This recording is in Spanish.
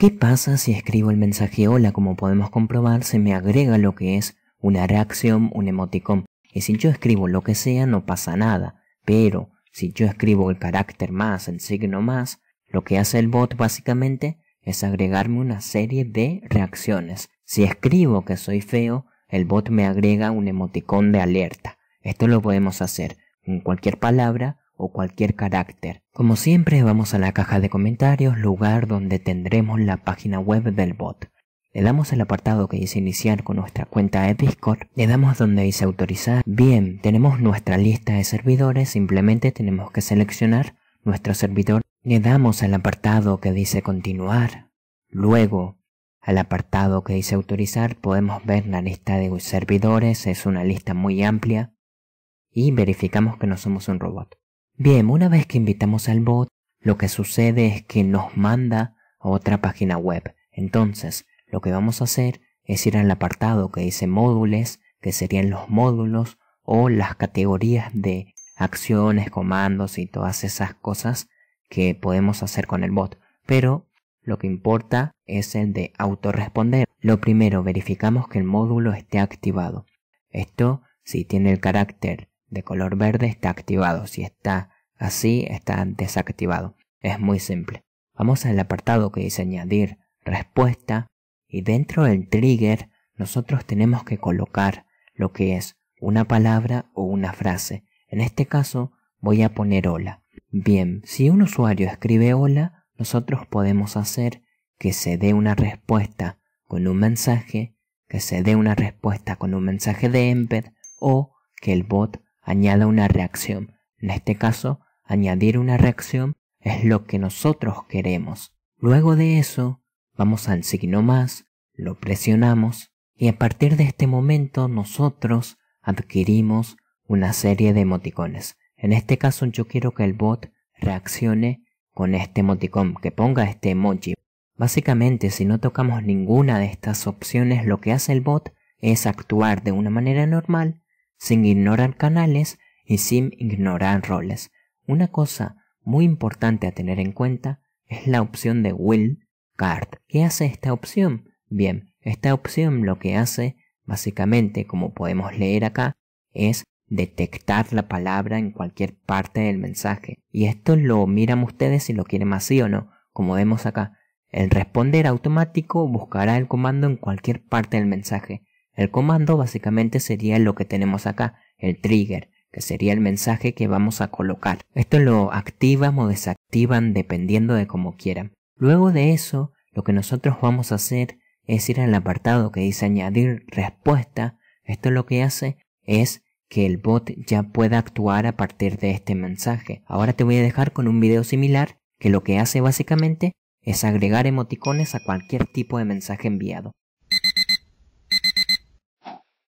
¿Qué pasa si escribo el mensaje hola? Como podemos comprobar, se me agrega lo que es una reacción, un emoticón. Y si yo escribo lo que sea, no pasa nada. Pero si yo escribo el carácter más, el signo más, lo que hace el bot básicamente es agregarme una serie de reacciones. Si escribo que soy feo, el bot me agrega un emoticón de alerta. Esto lo podemos hacer con cualquier palabra o cualquier carácter. Como siempre vamos a la caja de comentarios, lugar donde tendremos la página web del bot. Le damos al apartado que dice iniciar con nuestra cuenta de Discord, le damos donde dice autorizar. Bien, tenemos nuestra lista de servidores, simplemente tenemos que seleccionar nuestro servidor, le damos al apartado que dice continuar. Luego, al apartado que dice autorizar podemos ver la lista de servidores, es una lista muy amplia y verificamos que no somos un robot. Bien, una vez que invitamos al bot, lo que sucede es que nos manda a otra página web. Entonces, lo que vamos a hacer es ir al apartado que dice módulos, que serían los módulos o las categorías de acciones, comandos y todas esas cosas que podemos hacer con el bot. Pero lo que importa es el de autorresponder. Lo primero, verificamos que el módulo esté activado. Esto, si tiene el carácter de color verde está activado. Si está así, está desactivado. Es muy simple. Vamos al apartado que dice añadir respuesta y dentro del trigger nosotros tenemos que colocar lo que es una palabra o una frase. En este caso voy a poner hola. Bien, si un usuario escribe hola, nosotros podemos hacer que se dé una respuesta con un mensaje, que se dé una respuesta con un mensaje de embed o que el bot añada una reacción. En este caso, añadir una reacción es lo que nosotros queremos. Luego de eso, vamos al signo más, lo presionamos y a partir de este momento nosotros adquirimos una serie de emoticones. En este caso yo quiero que el bot reaccione con este emoticón, que ponga este emoji. Básicamente si no tocamos ninguna de estas opciones lo que hace el bot es actuar de una manera normal sin ignorar canales y sin ignorar roles. Una cosa muy importante a tener en cuenta es la opción de Will Card. ¿Qué hace esta opción? Bien, esta opción lo que hace, básicamente, como podemos leer acá, es detectar la palabra en cualquier parte del mensaje. Y esto lo miran ustedes si lo quieren así o no, como vemos acá. El responder automático buscará el comando en cualquier parte del mensaje. El comando básicamente sería lo que tenemos acá, el trigger, que sería el mensaje que vamos a colocar. Esto lo activan o desactivan dependiendo de cómo quieran. Luego de eso, lo que nosotros vamos a hacer es ir al apartado que dice añadir respuesta. Esto lo que hace es que el bot ya pueda actuar a partir de este mensaje. Ahora te voy a dejar con un video similar que lo que hace básicamente es agregar emoticones a cualquier tipo de mensaje enviado.